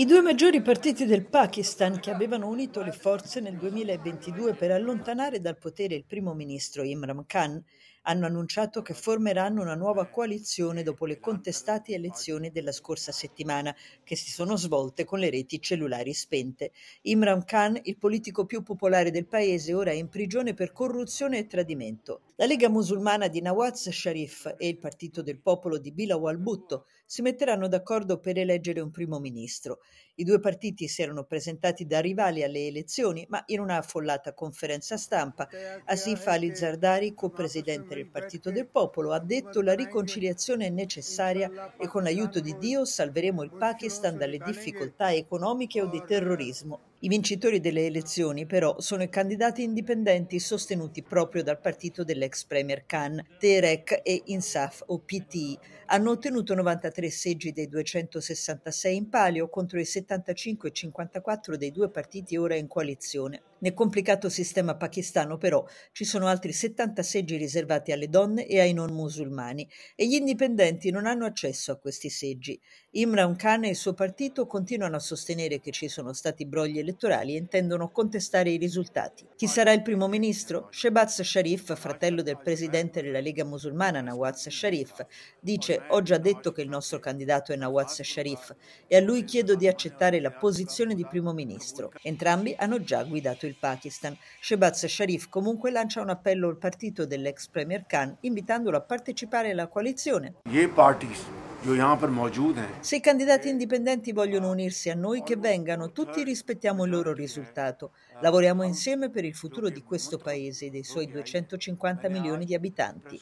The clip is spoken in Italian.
I due maggiori partiti del Pakistan che avevano unito le forze nel 2022 per allontanare dal potere il primo ministro Imran Khan hanno annunciato che formeranno una nuova coalizione dopo le contestate elezioni della scorsa settimana, che si sono svolte con le reti cellulari spente. Imran Khan, il politico più popolare del paese, ora è in prigione per corruzione e tradimento. La Lega musulmana di Nawaz Sharif e il Partito del Popolo di Bilawal Bhutto si metteranno d'accordo per eleggere un primo ministro. I due partiti si erano presentati da rivali alle elezioni, ma in una affollata conferenza stampa, Asif Ali Zardari, co-presidente per il Partito del Popolo, ha detto la riconciliazione è necessaria e con l'aiuto di Dio salveremo il Pakistan dalle difficoltà economiche o di terrorismo. I vincitori delle elezioni però sono i candidati indipendenti sostenuti proprio dal partito dell'ex premier Khan, Terek e Insaf o PT. Hanno ottenuto 93 seggi dei 266 in palio contro i 75 e 54 dei due partiti ora in coalizione. Nel complicato sistema pakistano però ci sono altri 70 seggi riservati alle donne e ai non musulmani e gli indipendenti non hanno accesso a questi seggi. Imran Khan e il suo partito continuano a sostenere che ci sono stati brogli elettorali elettorali intendono contestare i risultati. Chi sarà il primo ministro? Shebaz Sharif, fratello del presidente della Lega musulmana Nawaz Sharif, dice ho già detto che il nostro candidato è Nawaz Sharif e a lui chiedo di accettare la posizione di primo ministro. Entrambi hanno già guidato il Pakistan. Shebaz Sharif comunque lancia un appello al partito dell'ex premier Khan invitandolo a partecipare alla coalizione. Ye partiti se i candidati indipendenti vogliono unirsi a noi, che vengano, tutti rispettiamo il loro risultato. Lavoriamo insieme per il futuro di questo paese e dei suoi 250 milioni di abitanti.